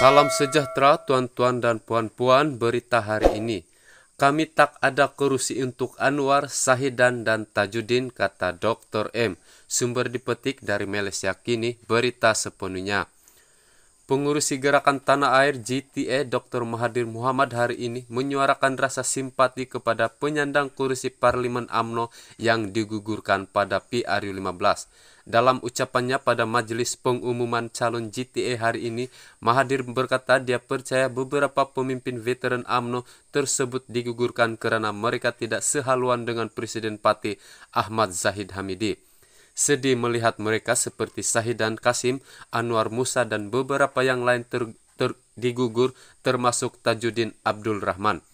Salam sejahtera tuan-tuan dan puan-puan berita hari ini. Kami tak ada kerusi untuk Anwar, Sahidan, dan Tajuddin kata Dr. M. Sumber dipetik dari Malaysia Kini, berita sepenuhnya. Pengurusi Gerakan Tanah Air GTA Dr. Mahathir Muhammad hari ini menyuarakan rasa simpati kepada penyandang kursi Parlemen AMNO yang digugurkan pada PRU 15. Dalam ucapannya pada majelis pengumuman calon GTA hari ini, Mahathir berkata dia percaya beberapa pemimpin veteran AMNO tersebut digugurkan karena mereka tidak sehaluan dengan Presiden Parti Ahmad Zahid Hamidi. Sedih melihat mereka seperti Sahid dan Kasim, Anwar Musa dan beberapa yang lain ter, ter, digugur termasuk Tajuddin Abdul Rahman.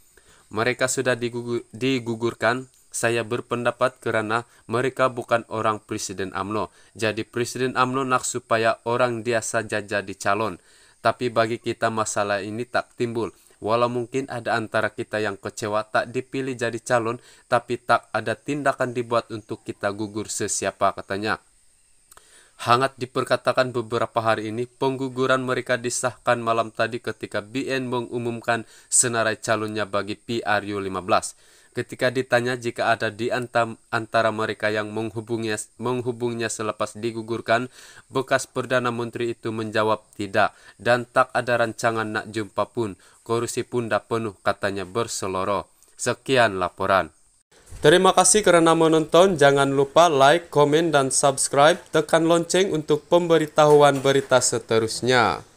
Mereka sudah digugur, digugurkan saya berpendapat karena mereka bukan orang Presiden AMNO. Jadi Presiden AMNO nak supaya orang biasa saja jadi calon. Tapi bagi kita masalah ini tak timbul Walau mungkin ada antara kita yang kecewa tak dipilih jadi calon, tapi tak ada tindakan dibuat untuk kita gugur sesiapa katanya. Hangat diperkatakan beberapa hari ini, pengguguran mereka disahkan malam tadi ketika BN mengumumkan senarai calonnya bagi PRU 15. Ketika ditanya jika ada di antara mereka yang menghubungnya, menghubungnya selepas digugurkan, bekas Perdana Menteri itu menjawab tidak dan tak ada rancangan nak jumpa pun. korupsi pun dah penuh katanya berseloroh. Sekian laporan. Terima kasih kerana menonton. Jangan lupa like, komen, dan subscribe. Tekan lonceng untuk pemberitahuan berita seterusnya.